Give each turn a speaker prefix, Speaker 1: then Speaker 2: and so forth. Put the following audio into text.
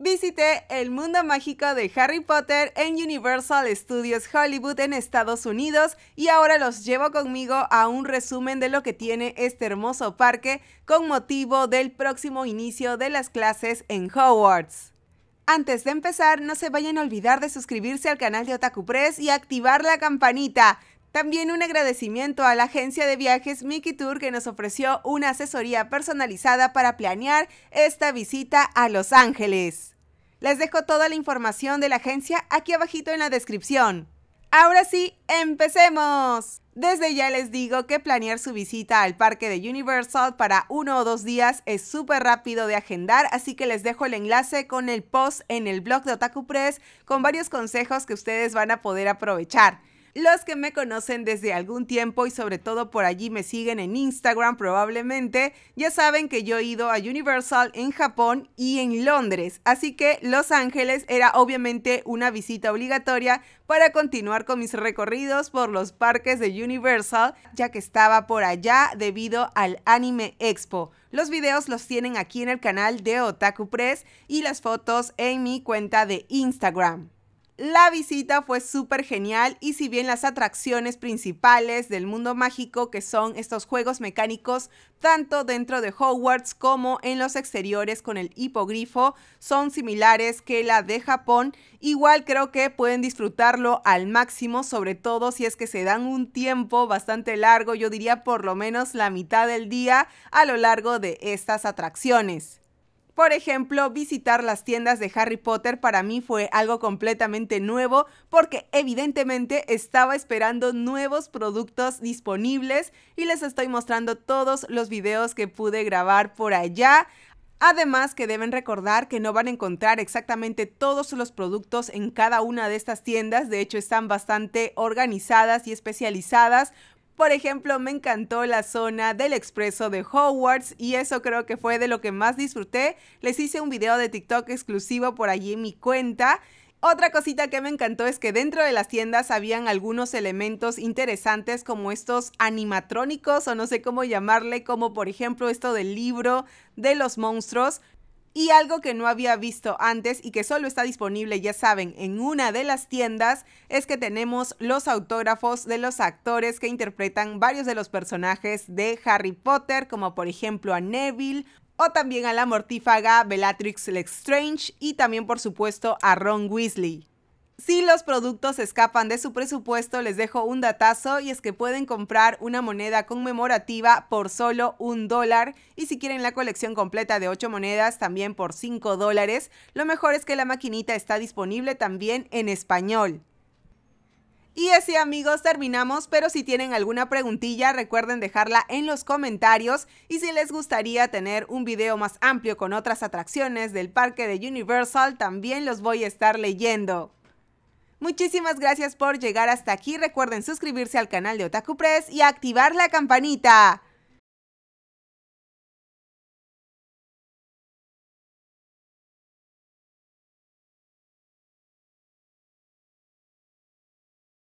Speaker 1: visité el mundo mágico de Harry Potter en Universal Studios Hollywood en Estados Unidos y ahora los llevo conmigo a un resumen de lo que tiene este hermoso parque con motivo del próximo inicio de las clases en Hogwarts. Antes de empezar, no se vayan a olvidar de suscribirse al canal de Otaku Press y activar la campanita. También un agradecimiento a la agencia de viajes Mickey Tour que nos ofreció una asesoría personalizada para planear esta visita a Los Ángeles. Les dejo toda la información de la agencia aquí abajito en la descripción. Ahora sí, empecemos. Desde ya les digo que planear su visita al parque de Universal para uno o dos días es súper rápido de agendar, así que les dejo el enlace con el post en el blog de Otaku Press con varios consejos que ustedes van a poder aprovechar. Los que me conocen desde algún tiempo y sobre todo por allí me siguen en Instagram probablemente, ya saben que yo he ido a Universal en Japón y en Londres, así que Los Ángeles era obviamente una visita obligatoria para continuar con mis recorridos por los parques de Universal, ya que estaba por allá debido al Anime Expo. Los videos los tienen aquí en el canal de Otaku Press y las fotos en mi cuenta de Instagram. La visita fue súper genial y si bien las atracciones principales del mundo mágico que son estos juegos mecánicos tanto dentro de Hogwarts como en los exteriores con el hipogrifo son similares que la de Japón, igual creo que pueden disfrutarlo al máximo, sobre todo si es que se dan un tiempo bastante largo, yo diría por lo menos la mitad del día a lo largo de estas atracciones. Por ejemplo, visitar las tiendas de Harry Potter para mí fue algo completamente nuevo porque evidentemente estaba esperando nuevos productos disponibles y les estoy mostrando todos los videos que pude grabar por allá. Además que deben recordar que no van a encontrar exactamente todos los productos en cada una de estas tiendas, de hecho están bastante organizadas y especializadas por ejemplo, me encantó la zona del expreso de Hogwarts y eso creo que fue de lo que más disfruté. Les hice un video de TikTok exclusivo por allí en mi cuenta. Otra cosita que me encantó es que dentro de las tiendas habían algunos elementos interesantes como estos animatrónicos o no sé cómo llamarle, como por ejemplo esto del libro de los monstruos. Y algo que no había visto antes y que solo está disponible, ya saben, en una de las tiendas, es que tenemos los autógrafos de los actores que interpretan varios de los personajes de Harry Potter, como por ejemplo a Neville o también a la mortífaga Bellatrix Lestrange y también por supuesto a Ron Weasley. Si los productos escapan de su presupuesto, les dejo un datazo y es que pueden comprar una moneda conmemorativa por solo un dólar y si quieren la colección completa de 8 monedas también por 5 dólares. Lo mejor es que la maquinita está disponible también en español. Y así amigos terminamos, pero si tienen alguna preguntilla recuerden dejarla en los comentarios y si les gustaría tener un video más amplio con otras atracciones del parque de Universal también los voy a estar leyendo. Muchísimas gracias por llegar hasta aquí. Recuerden suscribirse al canal de Otaku Press y activar la campanita.